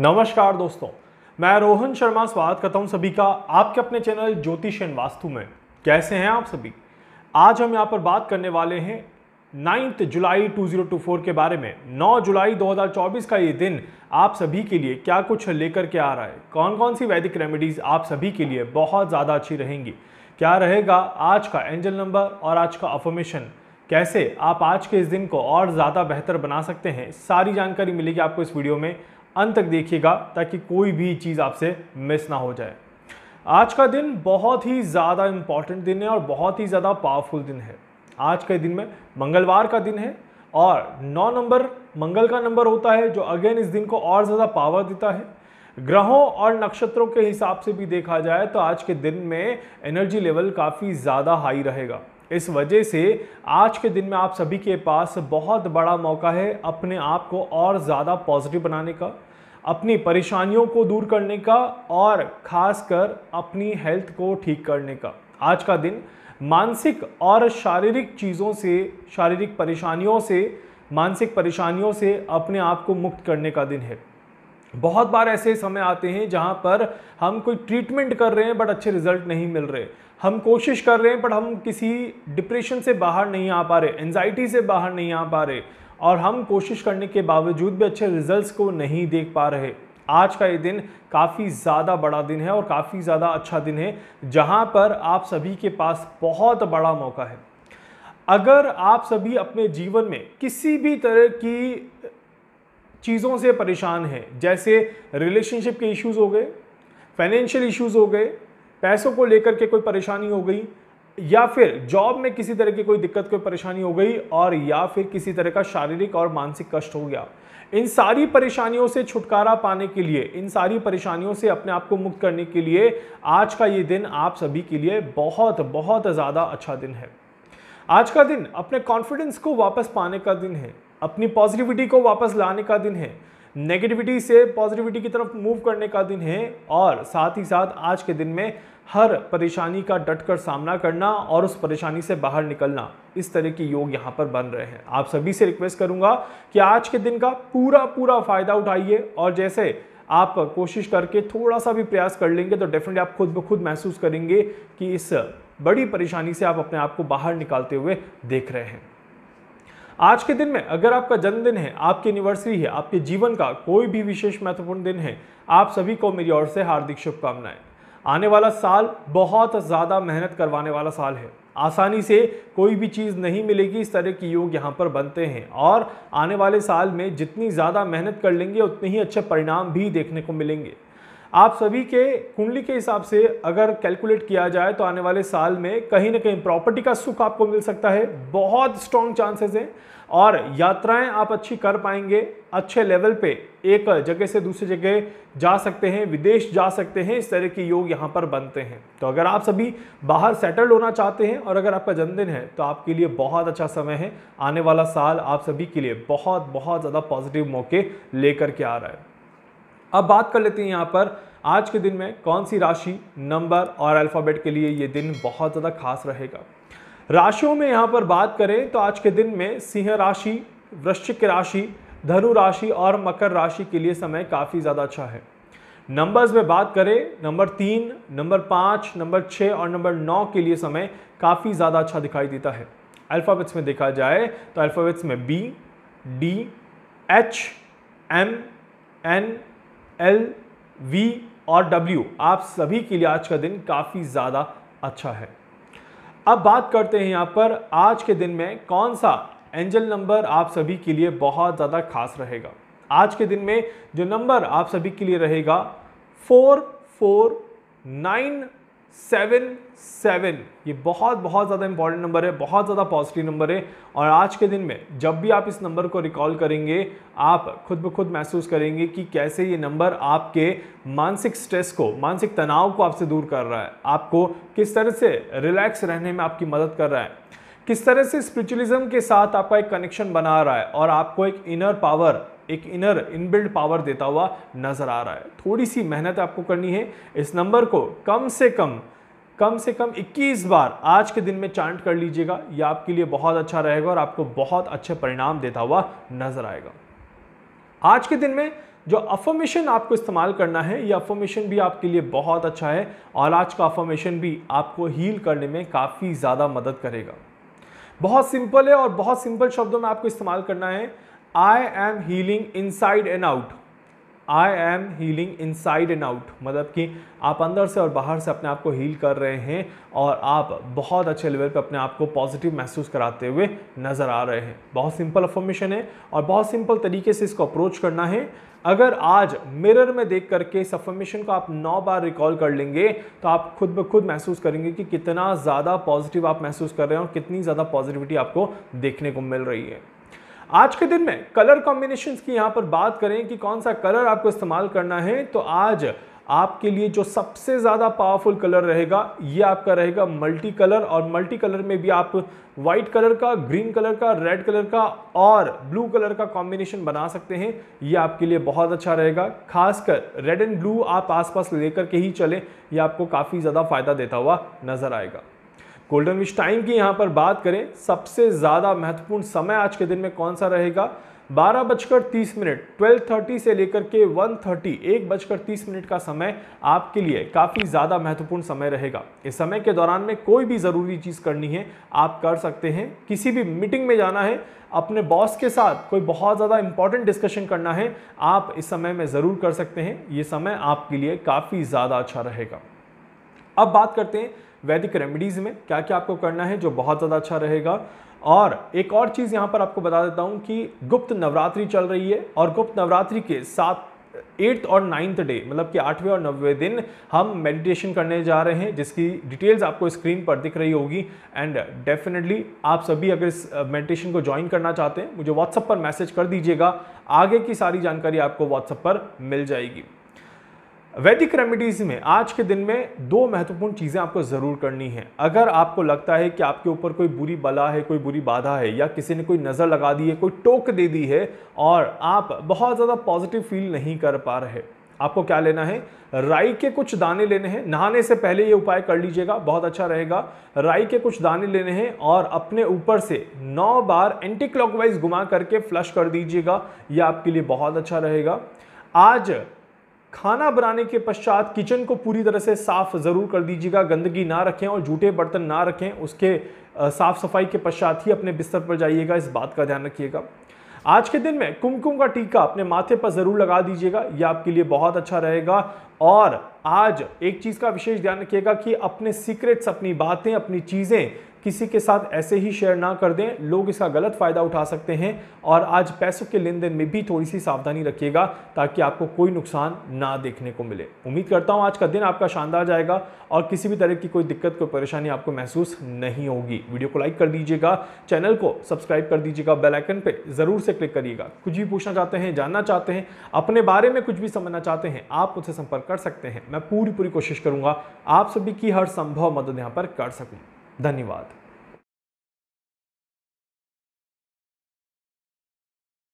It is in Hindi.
नमस्कार दोस्तों मैं रोहन शर्मा स्वागत करता हूं सभी का आपके अपने चैनल ज्योतिष एंड वास्तु में कैसे हैं आप सभी आज हम यहां पर बात करने वाले हैं नाइन्थ जुलाई 2024 के बारे में 9 जुलाई 2024 का ये दिन आप सभी के लिए क्या कुछ लेकर के आ रहा है कौन कौन सी वैदिक रेमेडीज़ आप सभी के लिए बहुत ज़्यादा अच्छी रहेंगी क्या रहेगा आज का एंजल नंबर और आज का अफॉर्मेशन कैसे आप आज के इस दिन को और ज़्यादा बेहतर बना सकते हैं सारी जानकारी मिलेगी आपको इस वीडियो में अंत तक देखिएगा ताकि कोई भी चीज़ आपसे मिस ना हो जाए आज का दिन बहुत ही ज़्यादा इम्पॉर्टेंट दिन है और बहुत ही ज़्यादा पावरफुल दिन है आज के दिन में मंगलवार का दिन है और नौ नंबर मंगल का नंबर होता है जो अगेन इस दिन को और ज़्यादा पावर देता है ग्रहों और नक्षत्रों के हिसाब से भी देखा जाए तो आज के दिन में एनर्जी लेवल काफ़ी ज़्यादा हाई रहेगा इस वजह से आज के दिन में आप सभी के पास बहुत बड़ा मौका है अपने आप को और ज़्यादा पॉजिटिव बनाने का अपनी परेशानियों को दूर करने का और खासकर अपनी हेल्थ को ठीक करने का आज का दिन मानसिक और शारीरिक चीज़ों से शारीरिक परेशानियों से मानसिक परेशानियों से अपने आप को मुक्त करने का दिन है बहुत बार ऐसे समय आते हैं जहां पर हम कोई ट्रीटमेंट कर रहे हैं बट अच्छे रिजल्ट नहीं मिल रहे हम कोशिश कर रहे हैं बट हम किसी डिप्रेशन से बाहर नहीं आ पा रहे एनजाइटी से बाहर नहीं आ पा रहे और हम कोशिश करने के बावजूद भी अच्छे रिजल्ट्स को नहीं देख पा रहे आज का ये दिन काफ़ी ज़्यादा बड़ा दिन है और काफ़ी ज़्यादा अच्छा दिन है जहाँ पर आप सभी के पास बहुत बड़ा मौका है अगर आप सभी अपने जीवन में किसी भी तरह की चीज़ों से परेशान हैं जैसे रिलेशनशिप के इश्यूज़ हो गए फाइनेंशियल इश्यूज़ हो गए पैसों को लेकर के कोई परेशानी हो गई या फिर जॉब में किसी तरह की कोई दिक्कत कोई परेशानी हो गई और या फिर किसी तरह का शारीरिक और मानसिक कष्ट हो गया इन सारी परेशानियों से छुटकारा पाने के लिए इन सारी परेशानियों से अपने आप को मुक्त करने के लिए आज का ये दिन आप सभी के लिए बहुत बहुत ज़्यादा अच्छा दिन है आज का दिन अपने कॉन्फिडेंस को वापस पाने का दिन है अपनी पॉजिटिविटी को वापस लाने का दिन है नेगेटिविटी से पॉजिटिविटी की तरफ मूव करने का दिन है और साथ ही साथ आज के दिन में हर परेशानी का डटकर सामना करना और उस परेशानी से बाहर निकलना इस तरह के योग यहाँ पर बन रहे हैं आप सभी से रिक्वेस्ट करूँगा कि आज के दिन का पूरा पूरा फ़ायदा उठाइए और जैसे आप कोशिश करके थोड़ा सा भी प्रयास कर लेंगे तो डेफिनेटली आप खुद ब खुद महसूस करेंगे कि इस बड़ी परेशानी से आप अपने आप को बाहर निकालते हुए देख रहे हैं आज के दिन में अगर आपका जन्मदिन है आपकी एनिवर्सरी है आपके जीवन का कोई भी विशेष महत्वपूर्ण दिन है आप सभी को मेरी ओर से हार्दिक शुभकामनाएं आने वाला साल बहुत ज़्यादा मेहनत करवाने वाला साल है आसानी से कोई भी चीज़ नहीं मिलेगी इस तरह के योग यहाँ पर बनते हैं और आने वाले साल में जितनी ज़्यादा मेहनत कर लेंगे उतने ही अच्छे परिणाम भी देखने को मिलेंगे आप सभी के कुंडली के हिसाब से अगर कैलकुलेट किया जाए तो आने वाले साल में कहीं ना कहीं प्रॉपर्टी का सुख आपको मिल सकता है बहुत स्ट्रॉन्ग चांसेस हैं और यात्राएं आप अच्छी कर पाएंगे अच्छे लेवल पे एक जगह से दूसरी जगह जा सकते हैं विदेश जा सकते हैं इस तरह के योग यहाँ पर बनते हैं तो अगर आप सभी बाहर सेटल्ड होना चाहते हैं और अगर आपका जन्मदिन है तो आपके लिए बहुत अच्छा समय है आने वाला साल आप सभी के लिए बहुत बहुत ज़्यादा पॉजिटिव मौके लेकर के आ रहा है अब बात कर लेते हैं यहाँ पर आज के दिन में कौन सी राशि नंबर और अल्फ़ाबेट के लिए ये दिन बहुत ज़्यादा खास रहेगा राशियों में यहाँ पर बात करें तो आज के दिन में सिंह राशि वृश्चिक राशि धनु राशि और मकर राशि के लिए समय काफ़ी ज़्यादा अच्छा है नंबर्स में बात करें नंबर तीन नंबर पाँच नंबर छः और नंबर नौ के लिए समय काफ़ी ज़्यादा अच्छा दिखाई देता है अल्फ़ाबेट्स में देखा जाए तो अल्फ़ाबेट्स में B D H M N L V और डब्ल्यू आप सभी के लिए आज का दिन काफ़ी ज़्यादा अच्छा है अब बात करते हैं यहाँ पर आज के दिन में कौन सा एंजल नंबर आप सभी के लिए बहुत ज़्यादा खास रहेगा आज के दिन में जो नंबर आप सभी के लिए रहेगा four four nine seven seven ये बहुत बहुत ज़्यादा इंपॉर्टेंट नंबर है बहुत ज़्यादा पॉजिटिव नंबर है और आज के दिन में जब भी आप इस नंबर को रिकॉल करेंगे आप खुद ब खुद महसूस करेंगे कि कैसे ये नंबर आपके मानसिक स्ट्रेस को मानसिक तनाव को आपसे दूर कर रहा है आपको किस तरह से रिलैक्स रहने में आपकी मदद कर रहा है किस तरह से स्पिरिचुअलिज्म के साथ आपका एक कनेक्शन बना रहा है और आपको एक इनर पावर एक इनर इनबिल्ड पावर देता हुआ नज़र आ रहा है थोड़ी सी मेहनत आपको करनी है इस नंबर को कम से कम कम से कम 21 बार आज के दिन में चांट कर लीजिएगा यह आपके लिए बहुत अच्छा रहेगा और आपको बहुत अच्छे परिणाम देता हुआ नजर आएगा आज के दिन में जो अफॉर्मेशन आपको इस्तेमाल करना है ये अफॉर्मेशन भी आपके लिए बहुत अच्छा है और आज का अफॉर्मेशन भी आपको हील करने में काफ़ी ज़्यादा मदद करेगा बहुत सिंपल है और बहुत सिंपल शब्दों में आपको इस्तेमाल करना है I am healing inside and out I am healing inside and out मतलब कि आप अंदर से और बाहर से अपने आप को हील कर रहे हैं और आप बहुत अच्छे लेवल पे अपने आप को पॉजिटिव महसूस कराते हुए नज़र आ रहे हैं बहुत सिंपल अफॉर्मेशन है और बहुत सिंपल तरीके से इसको अप्रोच करना है अगर आज मिरर में देख करके इस अफॉर्मेशन को आप नौ बार रिकॉल कर लेंगे तो आप खुद ब खुद महसूस करेंगे कि कितना ज़्यादा पॉजिटिव आप महसूस कर रहे हैं और कितनी ज़्यादा पॉजिटिविटी आपको देखने को मिल रही है आज के दिन में कलर कॉम्बिनेशन की यहाँ पर बात करें कि कौन सा कलर आपको इस्तेमाल करना है तो आज आपके लिए जो सबसे ज़्यादा पावरफुल कलर रहेगा ये आपका रहेगा मल्टी कलर और मल्टी कलर में भी आप वाइट कलर का ग्रीन कलर का रेड कलर का और ब्लू कलर का कॉम्बिनेशन बना सकते हैं ये आपके लिए बहुत अच्छा रहेगा खासकर रेड एंड ब्लू आप आसपास लेकर के ही चलें यह आपको काफ़ी ज़्यादा फ़ायदा देता हुआ नज़र आएगा गोल्डन विश टाइम की यहाँ पर बात करें सबसे ज़्यादा महत्वपूर्ण समय आज के दिन में कौन सा रहेगा बारह बजकर तीस मिनट ट्वेल्व थर्टी से लेकर के वन थर्टी एक बजकर तीस मिनट का समय आपके लिए काफ़ी ज़्यादा महत्वपूर्ण समय रहेगा इस समय के दौरान में कोई भी ज़रूरी चीज़ करनी है आप कर सकते हैं किसी भी मीटिंग में जाना है अपने बॉस के साथ कोई बहुत ज़्यादा इंपॉर्टेंट डिस्कशन करना है आप इस समय में ज़रूर कर सकते हैं ये समय आपके लिए काफ़ी ज़्यादा अच्छा रहेगा अब बात करते हैं वैदिक रेमेडीज़ में क्या क्या आपको करना है जो बहुत ज़्यादा अच्छा रहेगा और एक और चीज़ यहाँ पर आपको बता देता हूँ कि गुप्त नवरात्रि चल रही है और गुप्त नवरात्रि के साथ एट्थ और नाइन्थ डे मतलब कि आठवें और नब्बे दिन हम मेडिटेशन करने जा रहे हैं जिसकी डिटेल्स आपको स्क्रीन पर दिख रही होगी एंड डेफिनेटली आप सभी अगर इस मेडिटेशन को ज्वाइन करना चाहते हैं मुझे व्हाट्सअप पर मैसेज कर दीजिएगा आगे की सारी जानकारी आपको व्हाट्सअप पर मिल जाएगी वैदिक रेमिडीज में आज के दिन में दो महत्वपूर्ण चीज़ें आपको ज़रूर करनी है अगर आपको लगता है कि आपके ऊपर कोई बुरी बला है कोई बुरी बाधा है या किसी ने कोई नज़र लगा दी है कोई टोक दे दी है और आप बहुत ज़्यादा पॉजिटिव फील नहीं कर पा रहे आपको क्या लेना है राई के कुछ दाने लेने हैं नहाने से पहले ये उपाय कर लीजिएगा बहुत अच्छा रहेगा राई के कुछ दाने लेने हैं और अपने ऊपर से नौ बार एंटी क्लॉकवाइज घुमा करके फ्लश कर दीजिएगा ये आपके लिए बहुत अच्छा रहेगा आज खाना बनाने के पश्चात किचन को पूरी तरह से साफ़ ज़रूर कर दीजिएगा गंदगी ना रखें और जूठे बर्तन ना रखें उसके साफ़ सफाई के पश्चात ही अपने बिस्तर पर जाइएगा इस बात का ध्यान रखिएगा आज के दिन में कुमकुम का टीका अपने माथे पर ज़रूर लगा दीजिएगा यह आपके लिए बहुत अच्छा रहेगा और आज एक चीज़ का विशेष ध्यान रखिएगा कि अपने सीक्रेट्स अपनी बातें अपनी चीज़ें किसी के साथ ऐसे ही शेयर ना कर दें लोग इसका गलत फ़ायदा उठा सकते हैं और आज पैसों के लेन देन में भी थोड़ी सी सावधानी रखिएगा ताकि आपको कोई नुकसान ना देखने को मिले उम्मीद करता हूँ आज का दिन आपका शानदार जाएगा और किसी भी तरह की कोई दिक्कत कोई परेशानी आपको महसूस नहीं होगी वीडियो को लाइक कर दीजिएगा चैनल को सब्सक्राइब कर दीजिएगा बेलाइकन पर ज़रूर से क्लिक करिएगा कुछ भी पूछना चाहते हैं जानना चाहते हैं अपने बारे में कुछ भी समझना चाहते हैं आप मुझसे संपर्क कर सकते हैं मैं पूरी पूरी कोशिश करूँगा आप सभी की हर संभव मदद यहाँ पर कर सकूँ धन्यवाद